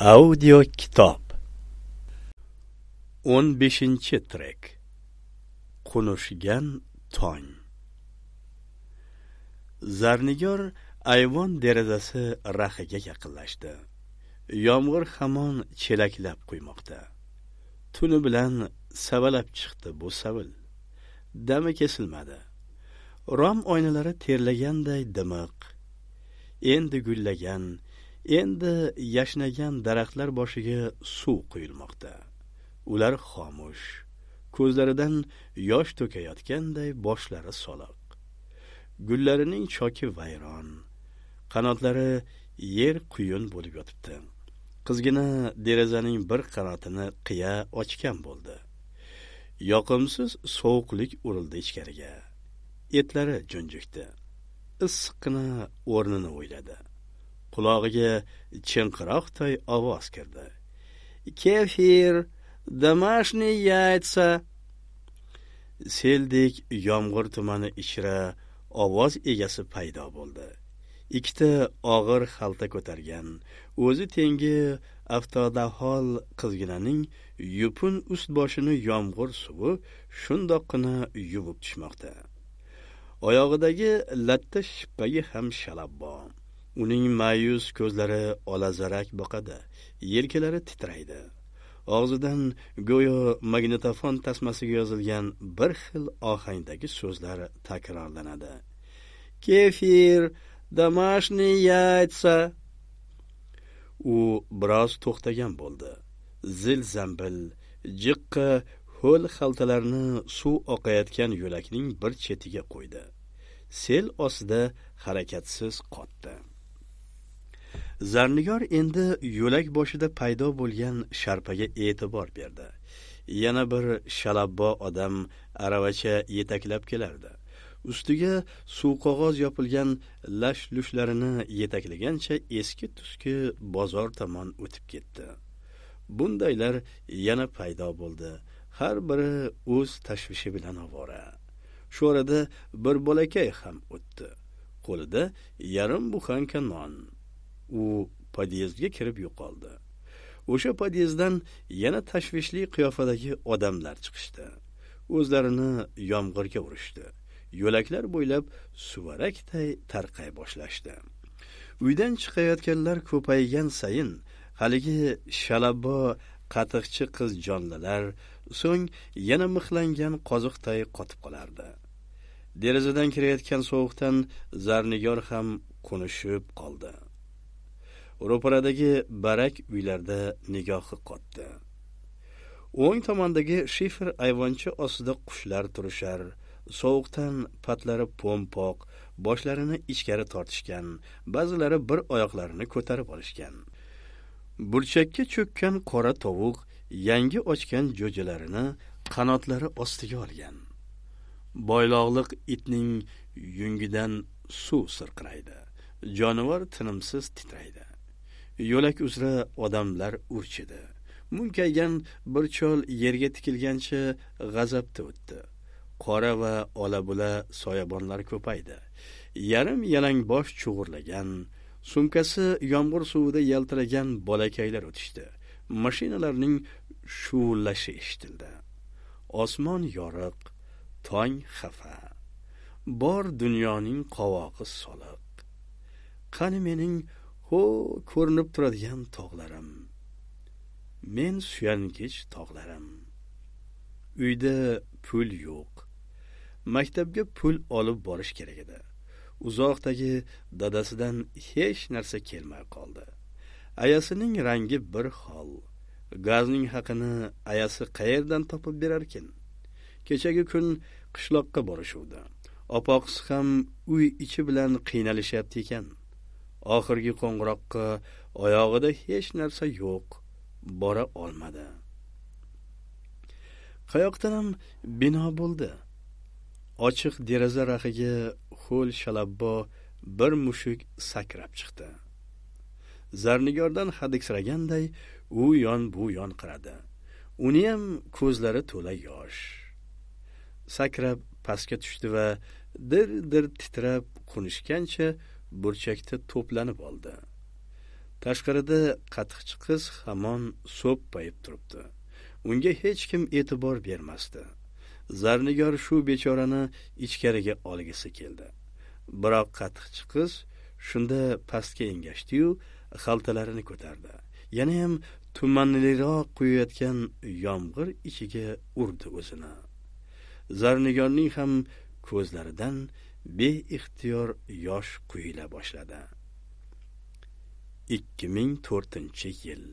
Audio kitob 15 trek Qunushgan tong Zarnigor ayvon derazasi raxiga yaqinlashdi. Yomg'ir hamon chelaklab quymoqda. Tuni bilan savalab chiqdi bu savil. Dami kesilmadi. Rom oynalari terlaganday dimiq. Endi gullagan endi yashnagan daraxtlar boshiga suv quyilmoqda ular xomush ko'zlaridan yosh to'kayotganday boshlari soliq gullarining choki vayron qanotlari yer quyun bo'lib yotibdi qizgina derazaning bir qanotini qiya ochgan bo'ldi yoqimsiz sovuqlik urildi ichkariga etlari junjikdi issiqqina o'rnini o'yladi qulog'iga chinqiroqday ovoz kirdi kefir domashniy yaytsa seldek yomg'ir tumani ichra ovoz egasi paydo bo'ldi ikkita og'ir xalta ko'targan o'zi tengi avtodahol qizginaning yupun ust boshini yomg'ir suvi shundoqqina yuvib tushmoqda oyog'idagi latta shippagi ham shalab bor uning ma'yus ko'zlari olazarak boqadi yelkalari titraydi og'zidan go'yo magnitofon tasmasiga yozilgan bir xil ohangdagi so'zlar takrorlanadi kefir домашние яйца u biroz to'xtagan bo'ldi zil zambil jiqqa ho'l xaltalarni suv oqayotgan yo'lakning bir chetiga qo'ydi sel ostida harakatsiz qotdi zarnigor endi yo'lak boshida paydo bo'lgan sharpaga e'tibor berdi yana bir shalabbo odam aravacha yetaklab kelardi ustiga suv qog'oz yopilgan lash lushlarini yetaklagancha eski tuski bozor tomon o'tib ketdi bundaylar yana paydo bo'ldi har biri o'z tashvishi bilan ovora shu orada bir bolakay ham o'tdi qo'lida yarim buxanka non u podyezdga kirib yo'qoldi o'sha podyezddan yana tashvishli qiyofadagi odamlar chiqishdi o'zlarini yomg'irga urishdi yo'laklar bo'ylab suvarakday tarqay boshlashdi uydan chiqayotganlar ko'paygan sayin haligi shalabbo qatiqchi qiz jonlilar so'ng yana mixlangan qoziqday qotib qolardi derazadan kirayotgan sovuqdan zarnigor ham qo'nishib qoldi ro'paradagi barak uylarda nigohi qotdi o'ng tomondagi shifer ayvoncha ostida qushlar turishar sovuqdan patlari pompoq boshlarini ichkari tortishgan ba'zilari bir oyoqlarini ko'tarib olishgan burchakka cho'kkan qora tovuq yangi ochgan jo'jalarini qanotlari ostiga olgan boyloqliq itning yungidan suv sirqiraydi jonivor tinimsiz titraydi yo'lak uzra odamlar urchidi munkaygan bir chol yerga tikilgancha g'azabda o'tdi qora va olabula soyabonlar ko'paydi yarim yalang bosh chug'urlagan sumkasi yomg'ir suvida yaltiragan bolakaylar o'tishdi mashinalarning shuvullashi eshitildi osmon yoriq tong xafa bor dunyoning qovog'i soliq qani mening o ko'rinib turadigan tog'larim men suyangich tog'larim uyda pul yo'q maktabga pul olib borish kerak edi uzoqdagi dadasidan hech narsa kelmay qoldi ayasining rangi bir xol gazning haqini ayasi qayerdan topib berarkin kechagi kun qishloqqa borishuvdi opoqisi ham uy ichi bilan qiynalishyapti ekan oxirgi qo'ng'iroqqa oyog'ida hech narsa yo'q bora olmadi qayoqdan ham bino bo'ldi ochiq deraza raxiga ho'l shalabbo bir mushuk sakrab chiqdi zarnigordan hadiksiraganday u yon bu yon qaradi uni ham ko'zlari to'la yosh sakrab pastga tushdi va dir dir titrab qunishgancha burchakda to'planib oldi tashqarida qatiqchi qiz hamon so'ppayib turibdi unga hech kim e'tibor bermasdi zarnigor shu bechorani ichkariga olgisi keldi biroq qatiqchi qiz shunda pastga engashdiyu xaltalarini ko'tardi yana ham tumanliroq quyayotgan yomg'ir ichiga urdi o'zini zarnigorning ham ko'zlaridan beixtiyor yosh quyila boshladi 2004 yil